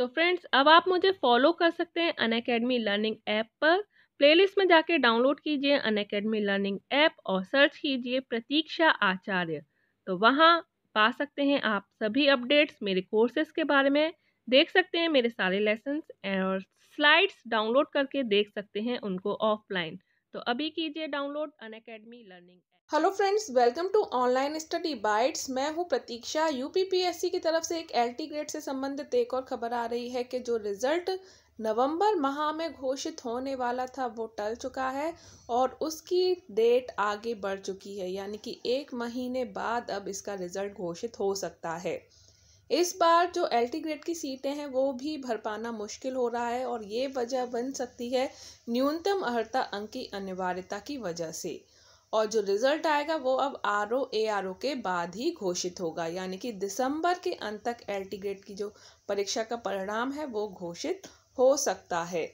तो फ्रेंड्स अब आप मुझे फॉलो कर सकते हैं अन अकेडमी लर्निंग ऐप पर प्लेलिस्ट में जाके डाउनलोड कीजिए अन अकेडमी लर्निंग ऐप और सर्च कीजिए प्रतीक्षा आचार्य तो वहाँ पा सकते हैं आप सभी अपडेट्स मेरे कोर्सेज के बारे में देख सकते हैं मेरे सारे लेसन्स और स्लाइड्स डाउनलोड करके देख सकते हैं उनको ऑफलाइन तो अभी कीजिए download Unacademy learning hello friends welcome to online study bytes मैं हूँ प्रतीक्षा यूपीपीएससी की तरफ से एक एलटी ग्रेड से संबंधित एक और खबर आ रही है कि जो रिजल्ट नवंबर माह में घोषित होने वाला था वो टल चुका है और उसकी डेट आगे बढ़ चुकी है यानी कि एक महीने बाद अब इसका रिजल्ट घोषित हो सकता है इस बार जो एल ग्रेड की सीटें हैं वो भी भर पाना मुश्किल हो रहा है और ये वजह बन सकती है न्यूनतम अर्हता अंक की अनिवार्यता की वजह से और जो रिजल्ट आएगा वो अब R O A R O के बाद ही घोषित होगा यानी कि दिसंबर के अंत तक एल ग्रेड की जो परीक्षा का परिणाम है वो घोषित हो सकता है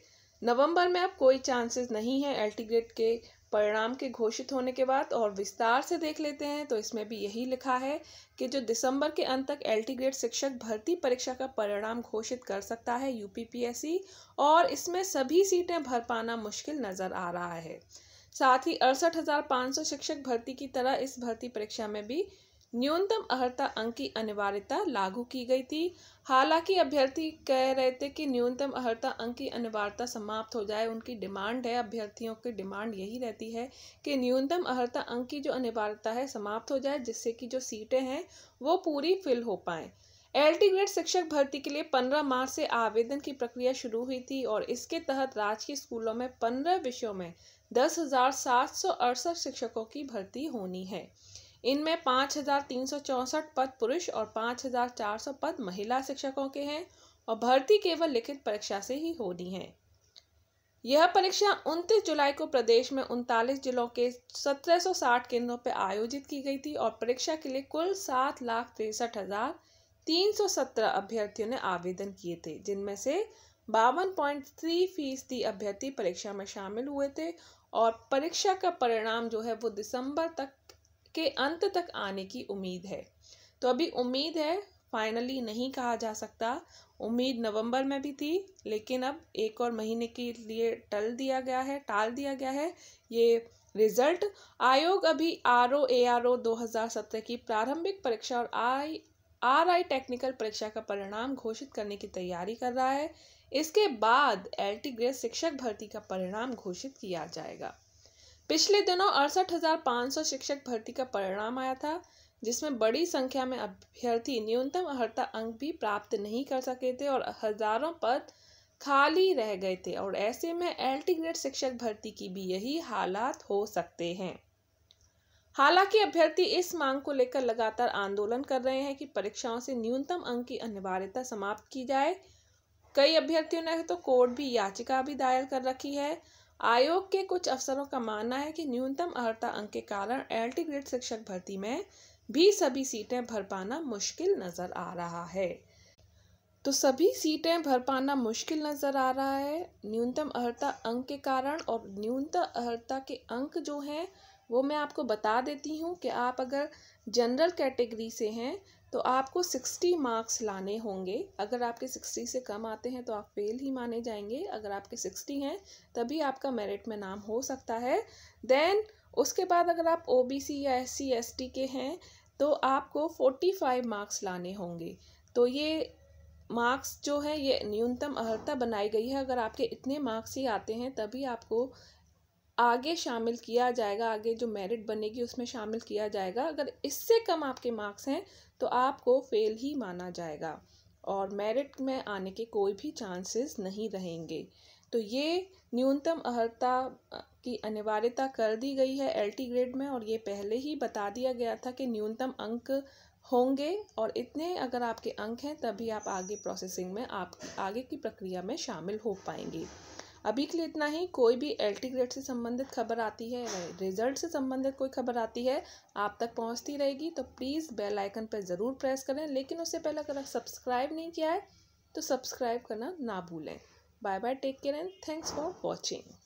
नवंबर में अब कोई चांसेस नहीं है एल ग्रेड के परिणाम के घोषित होने के बाद और विस्तार से देख लेते हैं तो इसमें भी यही लिखा है कि जो दिसंबर के अंत तक एल ग्रेड शिक्षक भर्ती परीक्षा का परिणाम घोषित कर सकता है सी और इसमें सभी सीटें भर पाना मुश्किल नज़र आ रहा है साथ ही अड़सठ शिक्षक भर्ती की तरह इस भर्ती परीक्षा में भी न्यूनतम अर्हता अंक की अनिवार्यता लागू की गई थी हालांकि अभ्यर्थी कह रहे थे कि न्यूनतम अर्हता अंक की अनिवार्यता समाप्त हो जाए उनकी डिमांड है अभ्यर्थियों की डिमांड यही रहती है कि न्यूनतम अर्हता अंक की जो अनिवार्यता है समाप्त हो जाए जिससे कि जो सीटें हैं वो पूरी फिल हो पाए एल टी ग्रेड शिक्षक भर्ती के लिए पंद्रह मार्च से आवेदन की प्रक्रिया शुरू हुई थी और इसके तहत राजकीय स्कूलों में पंद्रह विषयों में दस हज़ार सात सौ अड़सठ शिक्षकों की भर्ती होनी है इनमें पाँच हज़ार तीन सौ चौंसठ पद पुरुष और पाँच हज़ार चार सौ पद महिला शिक्षकों के हैं और भर्ती केवल लिखित परीक्षा से ही होनी है यह परीक्षा 29 जुलाई को प्रदेश में उनतालीस जिलों के 1760 केंद्रों पर आयोजित की गई थी और परीक्षा के लिए कुल सात लाख तिरसठ हजार तीन सौ सत्रह अभ्यर्थियों ने आवेदन किए थे जिनमें से बावन पॉइंट थ्री फीसदी अभ्यर्थी परीक्षा में शामिल हुए थे और परीक्षा का परिणाम जो है वो दिसंबर तक के अंत तक आने की उम्मीद है तो अभी उम्मीद है फाइनली नहीं कहा जा सकता उम्मीद नवंबर में भी थी लेकिन अब एक और महीने के लिए टल दिया गया है टाल दिया गया है ये रिजल्ट आयोग अभी R O A R O दो हज़ार सत्रह की प्रारंभिक परीक्षा और आई आर आई टेक्निकल परीक्षा का परिणाम घोषित करने की तैयारी कर रहा है इसके बाद एल टी ग्रेड शिक्षक भर्ती का परिणाम घोषित किया जाएगा पिछले दिनों अड़सठ शिक्षक भर्ती का परिणाम आया था जिसमें बड़ी संख्या में अभ्यर्थी न्यूनतम अर्ता अंक भी प्राप्त नहीं कर सके थे और हजारों पद खाली रह गए थे और ऐसे में एल ग्रेड शिक्षक भर्ती की भी यही हालात हो सकते हैं हालांकि अभ्यर्थी इस मांग को लेकर लगातार आंदोलन कर रहे हैं कि परीक्षाओं से न्यूनतम अंक की अनिवार्यता समाप्त की जाए कई अभ्यर्थियों ने तो कोर्ट भी याचिका भी दायर कर रखी है आयोग के कुछ अफसरों का मानना है कि न्यूनतम अर्हता अंक के कारण एल्टी ग्रेड शिक्षक भर्ती में भी सभी सीटें भर पाना मुश्किल नज़र आ रहा है तो सभी सीटें भर पाना मुश्किल नज़र आ रहा है न्यूनतम अर्हता अंक के कारण और न्यूनतम अर्हता के अंक जो हैं वो मैं आपको बता देती हूँ कि आप अगर जनरल कैटेगरी से हैं तो आपको सिक्सटी मार्क्स लाने होंगे अगर आपके सिक्सटी से कम आते हैं तो आप फेल ही माने जाएंगे अगर आपके सिक्सटी हैं तभी आपका मेरिट में नाम हो सकता है देन उसके बाद अगर आप ओ या एस सी के हैं तो आपको फोर्टी फाइव मार्क्स लाने होंगे तो ये मार्क्स जो है ये न्यूनतम अर्हता बनाई गई है अगर आपके इतने मार्क्स ही आते हैं तभी आपको आगे शामिल किया जाएगा आगे जो मेरिट बनेगी उसमें शामिल किया जाएगा अगर इससे कम आपके मार्क्स हैं तो आपको फेल ही माना जाएगा और मेरिट में आने के कोई भी चांसेस नहीं रहेंगे तो ये न्यूनतम अर्हता की अनिवार्यता कर दी गई है एल ग्रेड में और ये पहले ही बता दिया गया था कि न्यूनतम अंक होंगे और इतने अगर आपके अंक हैं तभी आप आगे प्रोसेसिंग में आप आगे की प्रक्रिया में शामिल हो पाएंगे अभी के लिए इतना ही कोई भी एल ग्रेड से संबंधित खबर आती है रिजल्ट से संबंधित कोई खबर आती है आप तक पहुँचती रहेगी तो प्लीज़ बेल आइकन पर ज़रूर प्रेस करें लेकिन उससे पहले अगर सब्सक्राइब नहीं किया है तो सब्सक्राइब करना ना भूलें bye bye take care and thanks for watching